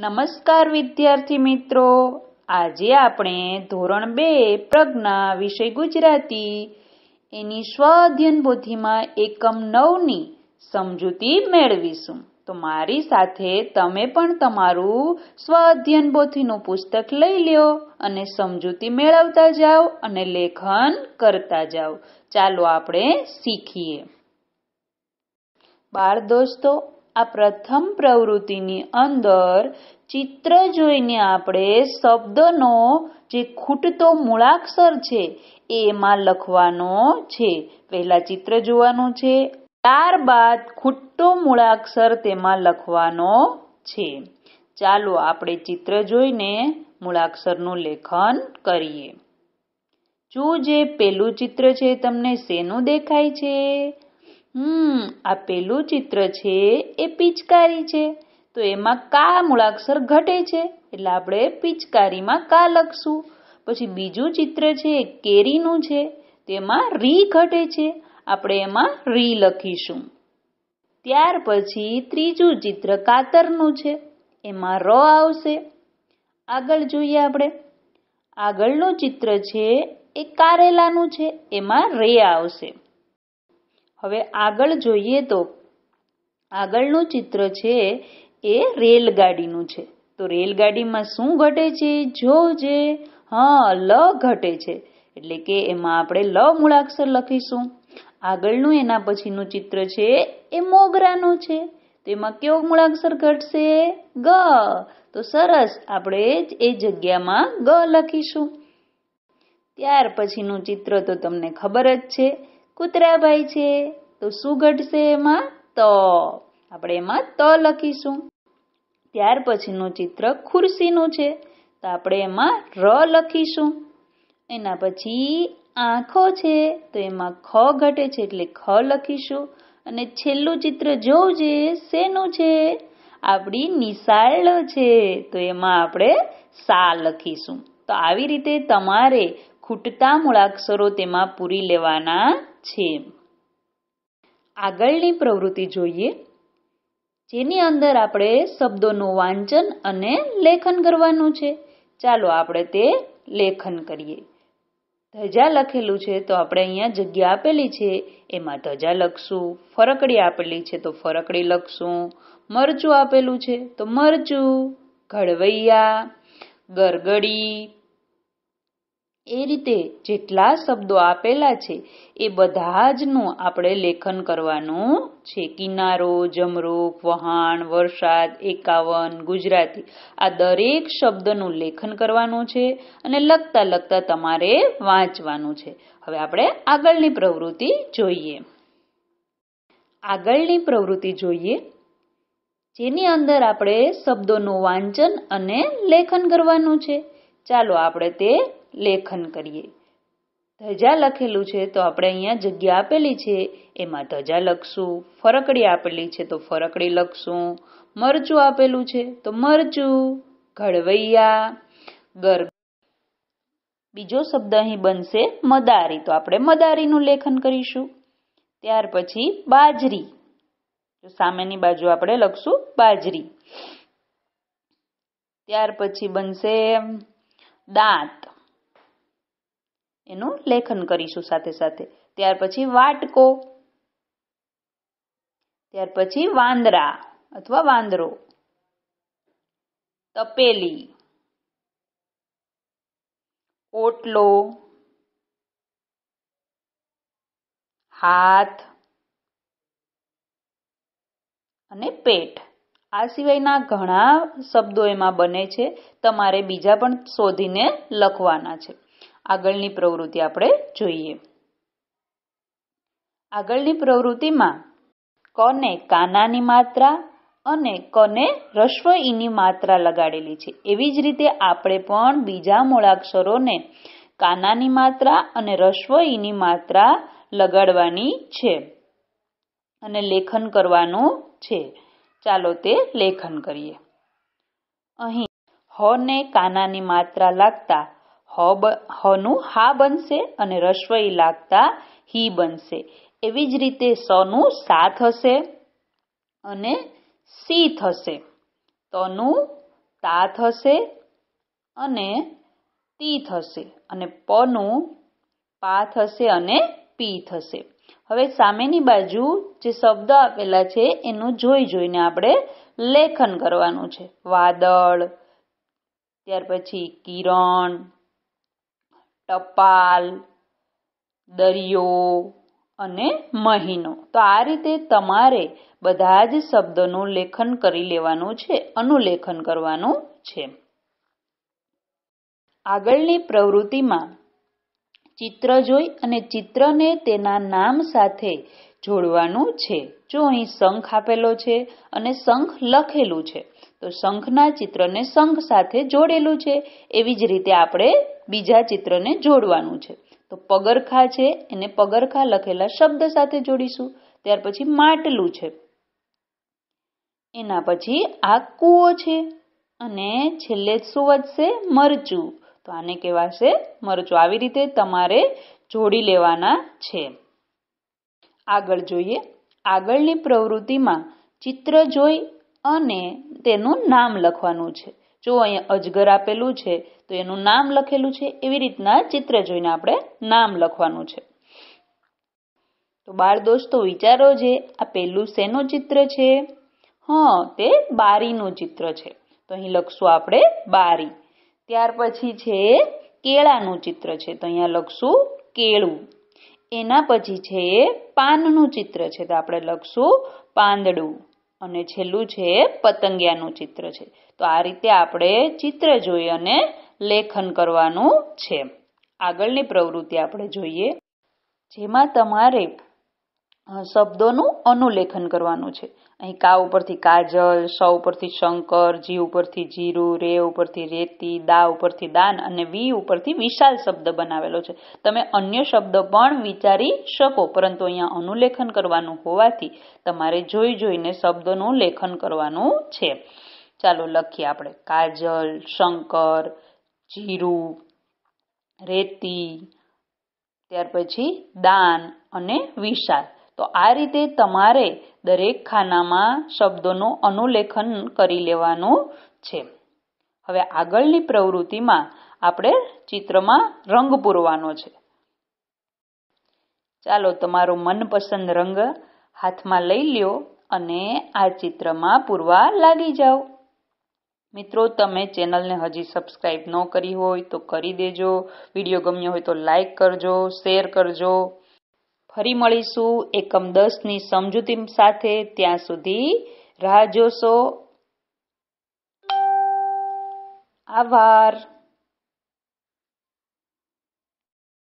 નમસ્કાર વિદ્યાર્થી મિત્રો આજે આપણે ધોરણ બે પ્રજ્ઞા વિષય ગુજરાતી એની સ્વાધ્યન પોથીમાં એકમ નવની સમજૂતી મેળવીશું તો મારી સાથે તમે પણ તમારું સ્વાધ્યન પોથીનું પુસ્તક લઈ લ્યો અને સમજૂતી મેળવતા જાઓ અને લેખન કરતા જાઓ ચાલો આપણે શીખીએ બાળ દોસ્તો આ પ્રથમ પ્રવૃત્તિની અંદર ચિત્ર જોઈને આપણે શબ્દનો જે ખૂટતો મૂળાક્ષર છે એમાં લખવાનો છે પહેલા ચિત્ર જોવાનું છે ત્યારબાદ ખૂટતો મૂળાક્ષર તેમાં લખવાનો છે ચાલો આપણે ચિત્ર જોઈને મૂળાક્ષરનું લેખન કરીએ જો જે પેલું ચિત્ર છે તમને શેનું દેખાય છે હમ આ પેલું ચિત્ર છે એ પિચકારી છે તો એમાં કા મૂળાક્ષર ઘટે છે એટલે આપણે પિચકારીમાં કા લખશું પછી બીજું ચિત્ર છે કેરીનું છે તેમાં રી ઘટે છે આપણે એમાં રી લખીશું ત્યાર પછી ત્રીજું ચિત્ર કાતરનું છે એમાં ર આવશે આગળ જોઈએ આપણે આગળનું ચિત્ર છે એ કારેલાનું છે એમાં રે આવશે હવે આગળ જોઈએ તો આગળનું ચિત્ર છે એ રેલગાડીનું છે તો રેલગાડીમાં શું ઘટે છે જોજે હા લ ઘટે છે એટલે કે એમાં આપણે લ મૂળાક્ષર લખીશું આગળનું એના પછીનું ચિત્ર છે એ મોગરાનું છે તો એમાં કેવો મૂળાક્ષર ઘટશે ગ તો સરસ આપણે એ જગ્યામાં ગ લખીશું ત્યાર પછીનું ચિત્ર તો તમને ખબર જ છે કૂતરાભાઈ છે તો શું ઘટશે એમાં ત આપણે એમાં ત લખીશું ત્યાર પછીનું ચિત્ર ખુરશીનું છે તો આપણે એમાં ર લખીશું એના પછી આંખો છે તો એમાં ખ ઘટે છે એટલે ખ લખીશું અને છેલ્લું ચિત્ર જોવું છે શેનું છે આપણી નિશાળ છે તો એમાં આપણે સા લખીશું તો આવી રીતે તમારે ખૂટતા મૂળાક્ષરો તેમાં પૂરી લેવાના છે આગળની પ્રવૃત્તિ જોઈએ જેની અંદર આપણે શબ્દોનું વાંચન અને લેખન કરવાનું છે ચાલો આપણે તે લેખન કરીએ ધજા લખેલું છે તો આપણે અહીંયા જગ્યા આપેલી છે એમાં ધજા લખશું ફરકડી આપેલી છે તો ફરકડી લખશું મરચું આપેલું છે તો મરચું ઘડવૈયા ગરગડી એ રીતે જેટલા શબ્દો આપેલા છે એ બધા જનું આપણે લેખન કરવાનું છે કિનારો જમરૂક વહાણ વરસાદ એકાવન ગુજરાતી આ દરેક શબ્દનું લેખન કરવાનું છે અને લખતા લખતા તમારે વાંચવાનું છે હવે આપણે આગળની પ્રવૃત્તિ જોઈએ આગળની પ્રવૃત્તિ જોઈએ જેની અંદર આપણે શબ્દોનું વાંચન અને લેખન કરવાનું છે ચાલો આપણે તે લેખન કરીએ ધજા લખેલું છે તો આપણે અહીંયા જગ્યા આપેલી છે એમાં ધજા લખશું ફરકડી આપેલી છે તો ફરકડી લખશું મરચું આપેલું છે તો મરચું ઘડવૈયા ગર બીજો શબ્દ અહીં બનશે મદારી તો આપણે મદારીનું લેખન કરીશું ત્યાર પછી બાજરી સામેની બાજુ આપણે લખશું બાજરી ત્યાર પછી બનશે દાંત એનું લેખન કરીશું સાથે સાથે ત્યાર પછી વાટકો ત્યાર પછી વાંદરા અથવા વાંદરો તપેલી ઓટલો હાથ અને પેટ આ સિવાયના ઘણા શબ્દો એમાં બને છે તમારે બીજા પણ શોધીને લખવાના છે આગળની પ્રવૃત્તિ આપણે જોઈએ આગળની પ્રવૃત્તિમાં કને કાનાની માત્રા અને કને રશ્વ ઈની માત્રા લગાડેલી છે એવી જ રીતે આપણે પણ બીજા મૂળાક્ષરોને કાનાની માત્રા અને રસ્વ ઈની માત્રા લગાડવાની છે અને લેખન કરવાનું છે ચાલો તે લેખન કરીએ અહીં હ ને કાનાની માત્રા લાગતા હનું હા બનશે અને રસ્વઈ લાગતા હી બનશે એવી જ રીતે સનું સા થશે અને સી થશે તનું તા થશે અને તી થશે અને પનું પા થશે અને પી થશે હવે સામેની બાજુ જે શબ્દ આપેલા છે એનું જોઈ જોઈને આપણે લેખન કરવાનું છે વાદળ ત્યાર પછી કિરણ ટપાલ દરિયો અને મહિનો તો આ રીતે તમારે બધા જ શબ્દોનું લેખન કરી લેવાનું છે અનુલેખન કરવાનું છે આગળની પ્રવૃત્તિમાં ચિત્ર જોઈ અને ચિત્રને તેના નામ સાથે જોડવાનું છે જો અહીં શંખ આપેલો છે અને શંખ લખેલું છે તો શંખના ચિત્રને શંખ સાથે જોડેલું છે એવી જ રીતે આપણે બીજા ચિત્રને જોડવાનું છે તો પગરખા છે એને પગરખા લખેલા શબ્દ સાથે જોડીશું ત્યાર પછી માટલું છે એના પછી આ કૂવો છે અને છેલ્લે શું વધશે મરચું તો આને કહેવાશે મરચું આવી રીતે તમારે જોડી લેવાના છે આગળ જોઈએ આગળની પ્રવૃત્તિમાં ચિત્ર જોઈ અને તેનું નામ લખવાનું છે જો અહીંયા અજગર આપેલું છે તો એનું નામ લખેલું છે એવી રીતના ચિત્ર જોઈને આપણે નામ લખવાનું છે તો બાળ દોસ્તો વિચારો જે આ પહેલું શેનું ચિત્ર છે હા તે બારીનું ચિત્ર છે તો અહીં લખશું આપણે બારી ત્યાર પછી છે કેળાનું ચિત્ર છે તો અહીંયા લખશું કેળું એના પછી છે પાનનું ચિત્ર છે તો આપણે લખશું પાંદડું અને છેલ્લું છે પતંગિયાનું ચિત્ર છે તો આ રીતે આપણે ચિત્ર જોઈ અને લેખન કરવાનું છે આગળની પ્રવૃત્તિ આપણે જોઈએ જેમાં તમારે શબ્દોનું અનુલેખન કરવાનું છે અહીં કા ઉપરથી કાજલ સ ઉપરથી શંકર જી ઉપરથી જીરું રે ઉપરથી રેતી દા ઉપરથી દાન અને વી ઉપરથી વિશાલ શબ્દ બનાવેલો છે તમે અન્ય શબ્દ પણ વિચારી શકો પરંતુ અહીંયા અનુલેખન કરવાનું હોવાથી તમારે જોઈ જોઈને શબ્દોનું લેખન કરવાનું છે ચાલો લખીએ આપણે કાજલ શંકર જીરું રેતી ત્યાર પછી દાન અને વિશાલ તો આ રીતે તમારે દરેક ખાનામાં શબ્દોનું અનુલેખન કરી લેવાનું છે હવે આગળની પ્રવૃત્તિમાં આપણે ચિત્રમાં રંગ પૂરવાનો છે ચાલો તમારો મનપસંદ રંગ હાથમાં લઈ લ્યો અને આ ચિત્રમાં પૂરવા લાગી જાઓ મિત્રો તમે ચેનલને હજી સબસ્ક્રાઈબ ન કરી હોય તો કરી દેજો વિડીયો ગમ્યો હોય તો લાઈક કરજો શેર કરજો ફરી મળીશું એકમ દસની સમજૂતી સાથે ત્યાં સુધી રાહ જોશો આભાર